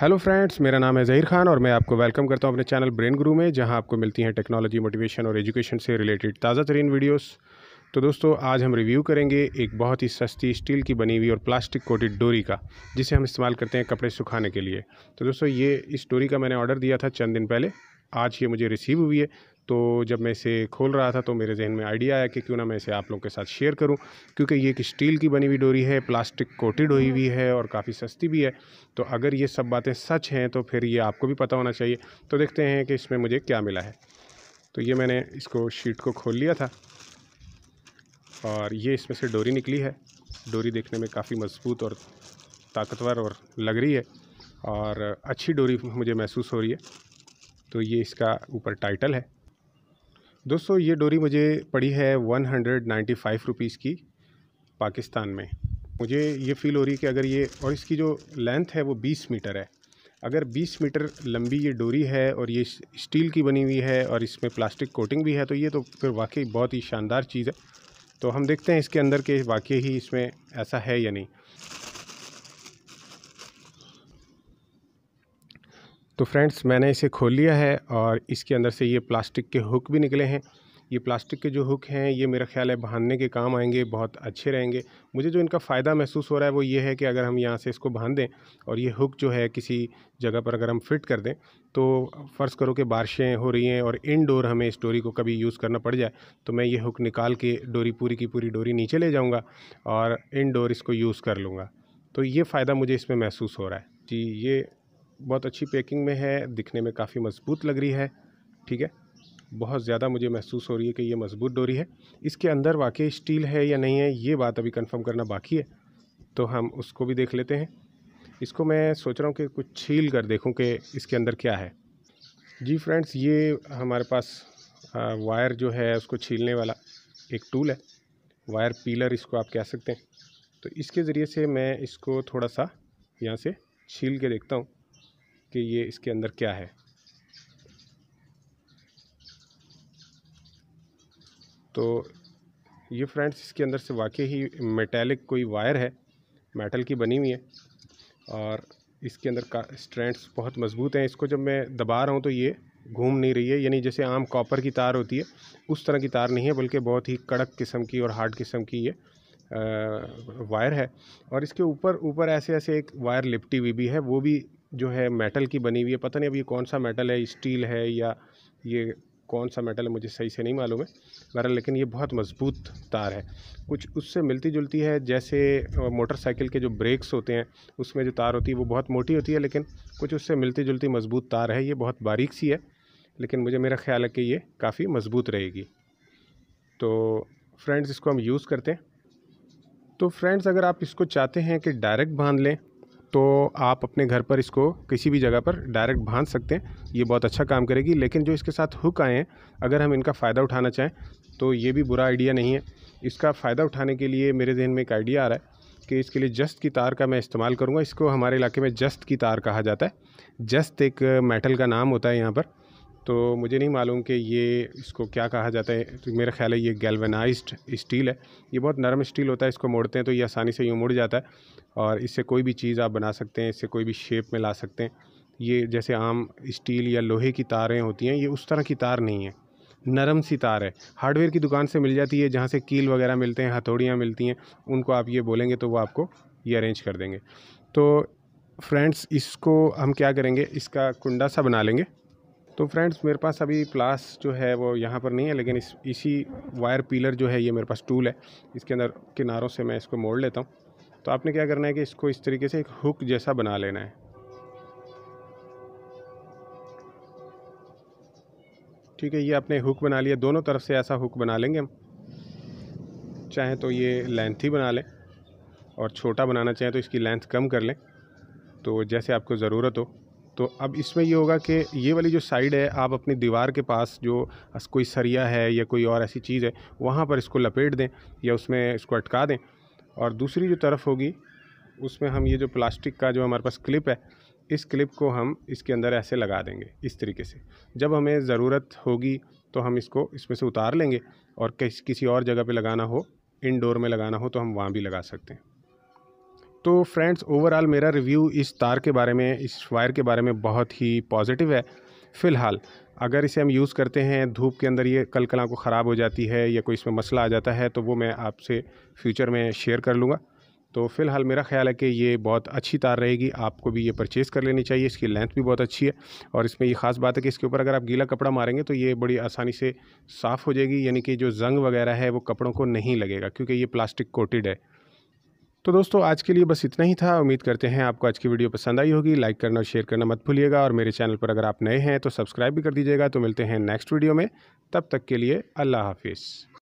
hello friends मेरा नाम है ज़हीर खान और मैं आपको वेलकम करता हूं अपने चैनल ब्रेन गुरु में जहां आपको मिलती हैं टेक्नोलॉजी मोटिवेशन और एजुकेशन से रिलेटेड ताज़ा तरीन वीडियोस तो दोस्तों आज हम रिव्यू करेंगे एक बहुत ही सस्ती स्टील की बनी हुई और प्लास्टिक कोटेड डोरी का जिसे हम इस्तेमाल करते हैं कपड़े सुखाने के लिए तो दोस्तों ये इस डोरी का मैंने ऑर्डर दिया था चंद दिन पहले आज ये मुझे रिसीव हुई है तो जब मैं इसे खोल रहा था तो मेरे जहन में आइडिया आया कि क्यों ना मैं इसे आप लोग के साथ शेयर करूं क्योंकि ये एक स्टील की बनी हुई डोरी है प्लास्टिक कोटेड हुई हुई है और काफ़ी सस्ती भी है तो अगर ये सब बातें सच हैं तो फिर ये आपको भी पता होना चाहिए तो देखते हैं कि इसमें मुझे क्या मिला है तो ये मैंने इसको शीट को खोल लिया था और ये इसमें से डोरी निकली है डोरी देखने में काफ़ी मजबूत और ताकतवर और लग रही है और अच्छी डोरी मुझे महसूस हो रही है तो ये इसका ऊपर टाइटल है दोस्तों ये डोरी मुझे पड़ी है one hundred ninety five rupees की पाकिस्तान में मुझे ये फ़ील हो रही है कि अगर ये और इसकी जो लेंथ है वो बीस मीटर है अगर 20 मीटर लंबी ये डोरी है और ये स्टील की बनी हुई है और इसमें प्लास्टिक कोटिंग भी है तो ये तो फिर वाकई बहुत ही शानदार चीज़ है तो हम देखते हैं इसके अंदर के वाकई ही इसमें ऐसा है या नहीं तो फ्रेंड्स मैंने इसे खोल लिया है और इसके अंदर से ये प्लास्टिक के हुक भी निकले हैं ये प्लास्टिक के जो हुक हैं ये मेरा ख्याल है बांधने के काम आएंगे बहुत अच्छे रहेंगे मुझे जो इनका फ़ायदा महसूस हो रहा है वो ये है कि अगर हम यहाँ से इसको बांध दें और ये हुक जो है किसी जगह पर अगर हम फिट कर दें तो फ़र्ज़ करो कि बारिशें हो रही हैं और इनडोर हमें इस डोरी को कभी यूज़ करना पड़ जाए तो मैं ये हुक निकाल के डोरी पूरी की पूरी डोरी नीचे ले जाऊँगा और इनडोर इसको यूज़ कर लूँगा तो ये फ़ायदा मुझे इसमें महसूस हो रहा है जी ये बहुत अच्छी पैकिंग में है दिखने में काफ़ी मज़बूत लग रही है ठीक है बहुत ज़्यादा मुझे महसूस हो रही है कि ये मज़बूत डोरी है इसके अंदर वाकई स्टील है या नहीं है ये बात अभी कंफर्म करना बाकी है तो हम उसको भी देख लेते हैं इसको मैं सोच रहा हूँ कि कुछ छील कर देखूँ कि इसके अंदर क्या है जी फ्रेंड्स ये हमारे पास वायर जो है उसको छीलने वाला एक टूल है वायर पीलर इसको आप कह सकते हैं तो इसके ज़रिए से मैं इसको थोड़ा सा यहाँ से छील के देखता हूँ कि ये इसके अंदर क्या है तो ये फ्रेंड्स इसके अंदर से वाकई ही मेटेलिक कोई वायर है मेटल की बनी हुई है और इसके अंदर का स्ट्रेंड्स बहुत मज़बूत हैं इसको जब मैं दबा रहा हूँ तो ये घूम नहीं रही है यानी जैसे आम कॉपर की तार होती है उस तरह की तार नहीं है बल्कि बहुत ही कड़क किस्म की और हार्ड किस्म की ये वायर है और इसके ऊपर ऊपर ऐसे ऐसे एक वायर लिपटी हुई भी है वो भी जो है मेटल की बनी हुई है पता नहीं अब ये कौन सा मेटल है स्टील है या ये कौन सा मेटल है मुझे सही से नहीं मालूम है बहरा लेकिन ये बहुत मज़बूत तार है कुछ उससे मिलती जुलती है जैसे मोटरसाइकिल के जो ब्रेक्स होते हैं उसमें जो तार होती है वो बहुत मोटी होती है लेकिन कुछ उससे मिलती जुलती मज़बूत तार है ये बहुत बारीक सी है लेकिन मुझे मेरा ख्याल है कि ये काफ़ी मज़बूत रहेगी तो फ्रेंड्स इसको हम यूज़ करते हैं तो फ्रेंड्स अगर आप इसको चाहते हैं कि डायरेक्ट बांध लें तो आप अपने घर पर इसको किसी भी जगह पर डायरेक्ट बांध सकते हैं ये बहुत अच्छा काम करेगी लेकिन जो इसके साथ हुक आए हैं अगर हम इनका फ़ायदा उठाना चाहें तो ये भी बुरा आइडिया नहीं है इसका फ़ायदा उठाने के लिए मेरे जहन में एक आइडिया आ रहा है कि इसके लिए जस्ट की तार का मैं इस्तेमाल करूँगा इसको हमारे इलाके में जस्ट की तार कहा जाता है जस्ट एक मेटल का नाम होता है यहाँ पर तो मुझे नहीं मालूम कि ये इसको क्या कहा जाता है तो मेरा ख्याल है ये गैल्वेनाइज्ड स्टील है ये बहुत नरम स्टील होता है इसको मोड़ते हैं तो ये आसानी से यूँ मुड़ जाता है और इससे कोई भी चीज़ आप बना सकते हैं इससे कोई भी शेप में ला सकते हैं ये जैसे आम स्टील या लोहे की तारें होती हैं ये उस तरह की तार नहीं है नरम सी तार है हार्डवेयर की दुकान से मिल जाती है जहाँ से कील वगैरह मिलते हैं हथौड़ियाँ मिलती हैं उनको आप ये बोलेंगे तो वो आपको ये अरेंज कर देंगे तो फ्रेंड्स इसको हम क्या करेंगे इसका कुंडा सा बना लेंगे तो फ्रेंड्स मेरे पास अभी प्लास जो है वो यहाँ पर नहीं है लेकिन इस इसी वायर पीलर जो है ये मेरे पास टूल है इसके अंदर किनारों से मैं इसको मोड़ लेता हूँ तो आपने क्या करना है कि इसको इस तरीके से एक हुक जैसा बना लेना है ठीक है ये आपने हुक बना लिया दोनों तरफ से ऐसा हुक बना लेंगे हम चाहें तो ये लेंथ ही बना लें और छोटा बनाना चाहें तो इसकी लेंथ कम कर लें तो जैसे आपको ज़रूरत हो तो अब इसमें ये होगा कि ये वाली जो साइड है आप अपनी दीवार के पास जो कोई सरिया है या कोई और ऐसी चीज़ है वहाँ पर इसको लपेट दें या उसमें इसको अटका दें और दूसरी जो तरफ होगी उसमें हम ये जो प्लास्टिक का जो हमारे पास क्लिप है इस क्लिप को हम इसके अंदर ऐसे लगा देंगे इस तरीके से जब हमें ज़रूरत होगी तो हम इसको इसमें से उतार लेंगे और किसी और जगह पे लगाना हो इनडोर में लगाना हो तो हम वहाँ भी लगा सकते हैं तो फ्रेंड्स ओवरऑल मेरा रिव्यू इस तार के बारे में इस वायर के बारे में बहुत ही पॉजिटिव है फ़िलहाल अगर इसे हम यूज़ करते हैं धूप के अंदर ये कल कला को ख़राब हो जाती है या कोई इसमें मसला आ जाता है तो वो मैं आपसे फ्यूचर में शेयर कर लूँगा तो फ़िलहाल मेरा ख्याल है कि ये बहुत अच्छी तार रहेगी आपको भी ये परचेज़ कर लेनी चाहिए इसकी लेंथ भी बहुत अच्छी है और इसमें ये ख़ास बात है कि इसके ऊपर अगर आप गीला कपड़ा मारेंगे तो ये बड़ी आसानी से साफ़ हो जाएगी यानी कि जो जंग वगैरह है वो कपड़ों को नहीं लगेगा क्योंकि ये प्लास्टिक कोटेड है तो दोस्तों आज के लिए बस इतना ही था उम्मीद करते हैं आपको आज की वीडियो पसंद आई होगी लाइक करना और शेयर करना मत भूलिएगा और मेरे चैनल पर अगर आप नए हैं तो सब्सक्राइब भी कर दीजिएगा तो मिलते हैं नेक्स्ट वीडियो में तब तक के लिए अल्लाह हाफिज़